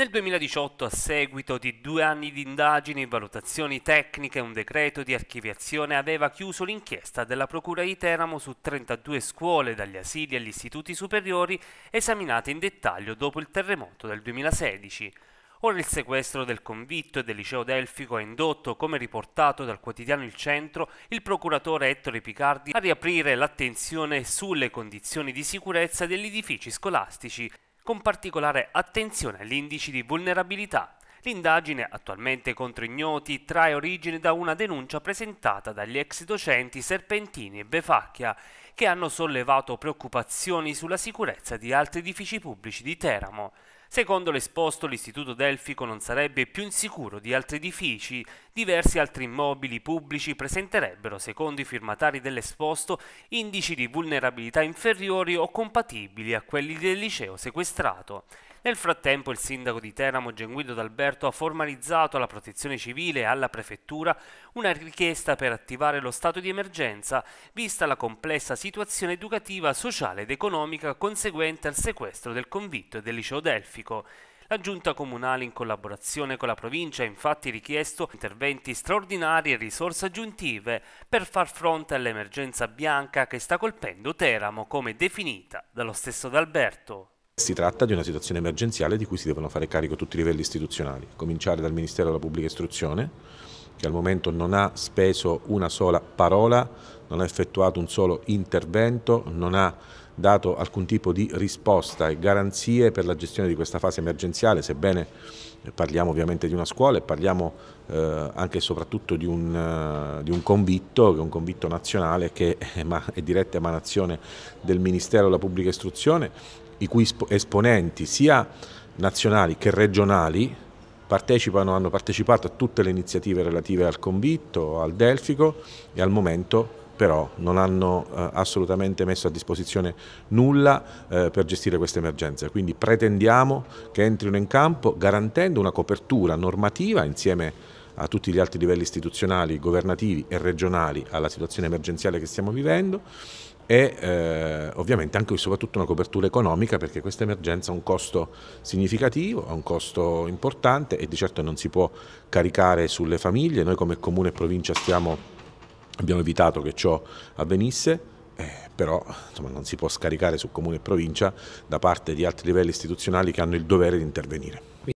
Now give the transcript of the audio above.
Nel 2018, a seguito di due anni di indagini e valutazioni tecniche, un decreto di archiviazione aveva chiuso l'inchiesta della Procura di Teramo su 32 scuole, dagli asili agli istituti superiori, esaminate in dettaglio dopo il terremoto del 2016. Ora il sequestro del convitto e del liceo delfico ha indotto, come riportato dal quotidiano Il Centro, il procuratore Ettore Picardi a riaprire l'attenzione sulle condizioni di sicurezza degli edifici scolastici con particolare attenzione agli indici di vulnerabilità. L'indagine, attualmente contro ignoti, trae origine da una denuncia presentata dagli ex docenti Serpentini e Befacchia, che hanno sollevato preoccupazioni sulla sicurezza di altri edifici pubblici di Teramo. Secondo l'esposto, l'Istituto Delfico non sarebbe più insicuro di altri edifici. Diversi altri immobili pubblici presenterebbero, secondo i firmatari dell'esposto, indici di vulnerabilità inferiori o compatibili a quelli del liceo sequestrato. Nel frattempo il sindaco di Teramo Genguido D'Alberto ha formalizzato alla protezione civile e alla prefettura una richiesta per attivare lo stato di emergenza vista la complessa situazione educativa, sociale ed economica conseguente al sequestro del convitto e del liceo delfico. La giunta comunale in collaborazione con la provincia ha infatti richiesto interventi straordinari e risorse aggiuntive per far fronte all'emergenza bianca che sta colpendo Teramo come definita dallo stesso D'Alberto. Si tratta di una situazione emergenziale di cui si devono fare carico tutti i livelli istituzionali, cominciare dal Ministero della Pubblica Istruzione, che al momento non ha speso una sola parola, non ha effettuato un solo intervento, non ha dato alcun tipo di risposta e garanzie per la gestione di questa fase emergenziale, sebbene parliamo ovviamente di una scuola e parliamo eh, anche e soprattutto di un, uh, di un, convitto, che è un convitto nazionale che è, ma, è diretta emanazione del Ministero della Pubblica Istruzione, i cui esponenti sia nazionali che regionali partecipano, hanno partecipato a tutte le iniziative relative al convitto, al Delfico e al momento però non hanno eh, assolutamente messo a disposizione nulla eh, per gestire questa emergenza. Quindi pretendiamo che entrino in campo garantendo una copertura normativa insieme a tutti gli altri livelli istituzionali, governativi e regionali alla situazione emergenziale che stiamo vivendo e eh, ovviamente anche e soprattutto una copertura economica perché questa emergenza ha un costo significativo, ha un costo importante e di certo non si può caricare sulle famiglie, noi come comune e provincia stiamo, abbiamo evitato che ciò avvenisse, eh, però insomma, non si può scaricare su comune e provincia da parte di altri livelli istituzionali che hanno il dovere di intervenire.